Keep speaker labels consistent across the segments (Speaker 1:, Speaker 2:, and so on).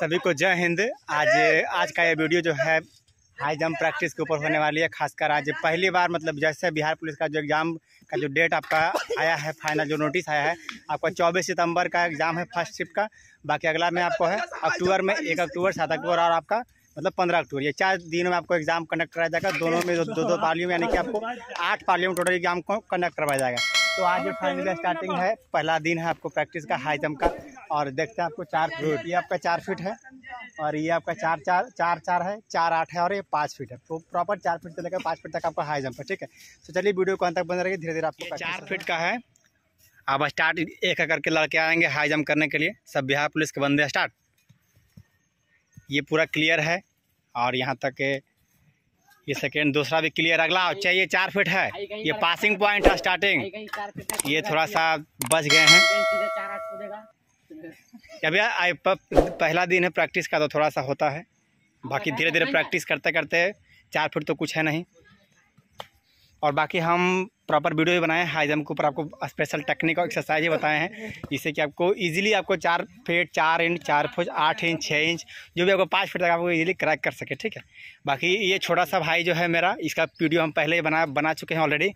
Speaker 1: सभी को जय हिंद आज आज का ये वीडियो जो है हाई जम्प प्रैक्टिस के ऊपर होने वाली है खासकर आज पहली बार मतलब जैसे बिहार पुलिस का जो एग्ज़ाम का जो डेट आपका आया है फाइनल जो नोटिस आया है आपका 24 सितंबर का एग्ज़ाम है फर्स्ट शिफ्ट का बाकी अगला में आपको है अक्टूबर में एक अक्टूबर सात अक्टूबर और आपका मतलब पंद्रह अक्टूबर ये चार दिनों में आपको एग्जाम कंडक्ट कराया जाएगा दोनों में दो दो, दो पालियों में यानी कि आपको आठ पालियों में टोटल एग्जाम को कंडक्ट करवाया जाएगा तो आज फाइनल स्टार्टिंग है पहला दिन है आपको प्रैक्टिस का हाई जंप का और देखते हैं आपको चार फीट ये आपका चार फीट है और ये आपका चार चार चार चार है चार आठ है और ये पाँच फीट है तो प्रॉपर चार फीट से लेकर पाँच फीट तक आपका हाई जंप है ठीक है तो चलिए वीडियो को अंत तक बंद रहिए धीरे धीरे आपको चार फीट का है अब स्टार्ट एक करके लड़के आएंगे हाई जंप करने के लिए सब बिहार पुलिस के बंदे स्टार्ट ये पूरा क्लियर है और यहाँ तक ये सेकेंड दूसरा भी क्लियर अगला चाहिए चार फीट है ये पासिंग पॉइंट है स्टार्टिंग ये थोड़ा सा बच गए हैं अभी आई पहला दिन है प्रैक्टिस का तो थोड़ा सा होता है बाकी धीरे धीरे प्रैक्टिस करते करते चार फुट तो कुछ है नहीं और बाकी हम प्रॉपर वीडियो भी बनाए हैं हाई जम्प के ऊपर आपको स्पेशल टेक्निक और एक्सरसाइज बताए हैं जिससे कि आपको ईजिली आपको चार फीट चार इंच चार फुट आठ इंच छः इंच जो भी आपको पाँच फीट तक आपको ईजिली क्रैक कर सके ठीक है बाकी ये छोटा सा भाई जो है मेरा इसका वीडियो हम पहले बना बना चुके हैं ऑलरेडी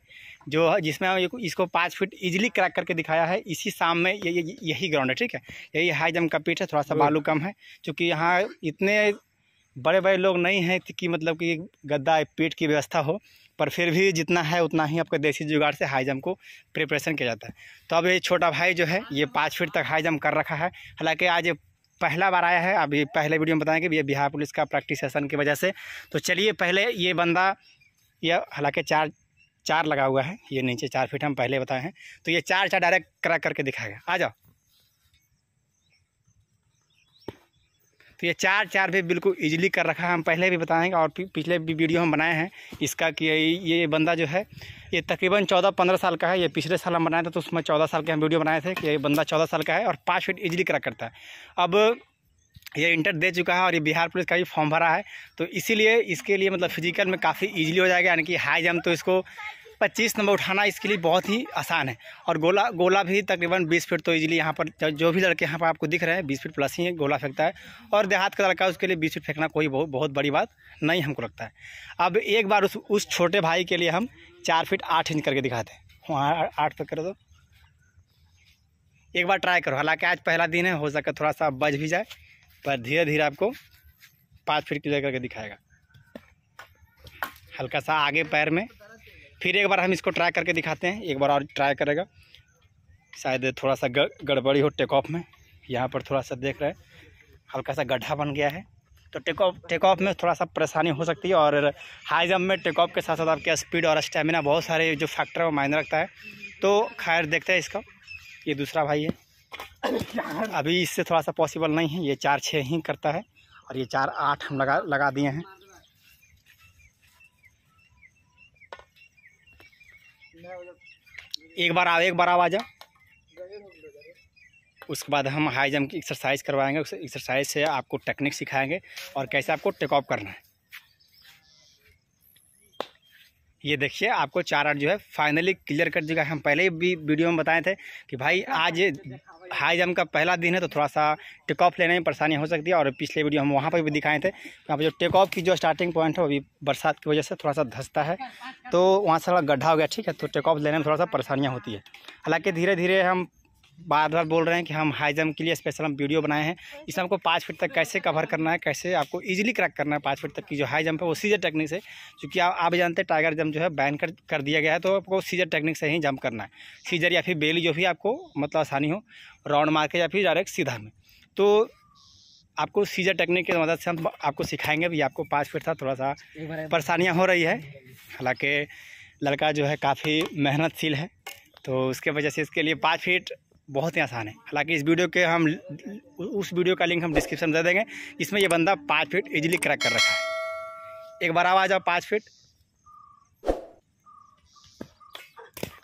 Speaker 1: जो जिसमें हम इसको पाँच फीट ईजिली क्रैक करके दिखाया है इसी शाम में ये यही ग्राउंड है ठीक है यही हाई जम्प का पीठ है थोड़ा सा बालू कम है चूँकि यहाँ इतने बड़े बड़े लोग नहीं हैं कि मतलब कि गद्दा पेट की व्यवस्था हो पर फिर भी जितना है उतना ही आपका देसी जुगाड़ से हाई जंप को प्रिपरेशन किया जाता है तो अब ये छोटा भाई जो है ये पाँच फीट तक हाई जंप कर रखा है हालांकि आज पहला बार आया है अभी पहले वीडियो में बताएंगे ये बिहार पुलिस का प्रैक्टिस सेशन की वजह से तो चलिए पहले ये बंदा यह हालांकि चार चार लगा हुआ है ये नीचे चार फीट हम पहले बताए हैं तो ये चार चार डायरेक्ट करा करके दिखाएगा आ जाओ तो ये चार चार भी बिल्कुल ईजिली कर रखा है हम पहले भी बताएंगे और पिछले भी वीडियो हम बनाए हैं इसका कि ये बंदा जो है ये तकरीबन चौदह पंद्रह साल का है ये पिछले साल हम बनाए थे तो उसमें चौदह साल के हम वीडियो बनाए थे कि ये बंदा चौदह साल का है और पाँच फीट इजिली करा करता है अब ये इंटर दे चुका है और ये बिहार पुलिस का भी फॉर्म भरा है तो इसीलिए इसके लिए मतलब फिजिकल में काफ़ी ईजिली हो जाएगा यानी कि हाई जंप तो इसको पच्चीस नंबर उठाना इसके लिए बहुत ही आसान है और गोला गोला भी तकरीबन बीस फीट तो इजीली यहाँ पर जो भी लड़के यहाँ पर आपको दिख रहे हैं बीस फीट प्लस ही गोला फेंकता है और देहात का लड़का उसके लिए बीस फीट फेंकना कोई बहुत बहुत बड़ी बात नहीं हमको लगता है अब एक बार उस उस छोटे भाई के लिए हम चार फिट आठ इंच करके दिखाते हैं वहाँ आठ फिट कर दो तो। एक बार ट्राई करो हालांकि आज पहला दिन है हो सके थोड़ा सा बज भी जाए पर धीरे धीरे आपको पाँच फिट क्लियर करके दिखाएगा हल्का सा आगे पैर में फिर एक बार हम इसको ट्राई करके दिखाते हैं एक बार और ट्राई करेगा शायद थोड़ा सा गड़बड़ी हो टेक ऑफ में यहाँ पर थोड़ा सा देख रहे हैं हल्का सा गड्ढा बन गया है तो टेक ऑफ टेक ऑफ में थोड़ा सा परेशानी हो सकती है और हाई जंप में टेक ऑफ के साथ साथ आपके स्पीड और स्टेमिना बहुत सारे जो फैक्टर है वो मायने रखता है तो खैर देखते हैं इसका ये दूसरा भाई है अभी इससे थोड़ा सा पॉसिबल नहीं है ये चार छः ही करता है और ये चार आठ हम लगा लगा दिए हैं एक बार आ एक बार आवा जा उसके बाद हम हाई जम्प की एक्सरसाइज करवाएंगे उस एक्सरसाइज से आपको टेक्निक सिखाएंगे और कैसे आपको टेक ऑफ करना है ये देखिए आपको चार आठ जो है फाइनली क्लियर कर दिया हम पहले भी वीडियो में बताए थे कि भाई आज हाई जम्प का पहला दिन है तो थोड़ा सा टेक ऑफ लेने में परेशानी हो सकती है और पिछले वीडियो हम वहाँ पर भी दिखाए थे यहाँ पर जो टेक ऑफ की जो स्टार्टिंग पॉइंट है वो भी बरसात की वजह से थोड़ा सा धसता है तो वहाँ से थोड़ा गड्ढा हो गया ठीक है तो टेक ऑफ लेने में थोड़ा सा परेशानियाँ होती है हालाँकि धीरे धीरे हम बार बार बोल रहे हैं कि हम हाई जम्प के लिए स्पेशल हम वीडियो बनाए हैं इसमें हमको पाँच फीट तक कैसे कवर करना है कैसे आपको इजीली क्रैक करना है पाँच फीट तक की जो हाई जंप है वो सीजर टेक्निक से क्योंकि आप आप जानते हैं टाइगर जंप जो है बैन कर कर दिया गया है तो आपको सीजर टेक्निक से ही जंप करना है सीजर या फिर बेली जो भी आपको मतलब आसानी हो राउंड मार के या फिर डायरेक्ट सीधा में तो आपको सीजर टेक्निक की मदद से हम आपको सिखाएंगे भी आपको पाँच फीट था थोड़ा सा परेशानियाँ हो रही है हालाँकि लड़का जो है काफ़ी मेहनतशील है तो उसके वजह से इसके लिए पाँच फीट बहुत ही आसान है हालांकि इस वीडियो के हम उस वीडियो का लिंक हम डिस्क्रिप्शन में दे देंगे इसमें ये बंदा पाँच फीट इजीली क्रैक कर रखा है एक बार आवाज आओ पाँच फीट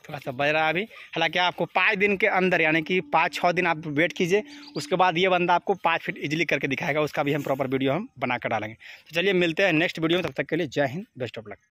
Speaker 1: थोड़ा सा बज रहा है अभी हालांकि आपको पाँच दिन के अंदर यानी कि पाँच छः दिन आप वेट कीजिए उसके बाद ये बंदा आपको पाँच फीट इजिली करके दिखाएगा उसका भी हम प्रॉपर वीडियो हम बना डालेंगे तो चलिए मिलते हैं नेक्स्ट वीडियो में तब तक के लिए जय हिंद बेस्ट ऑफ लक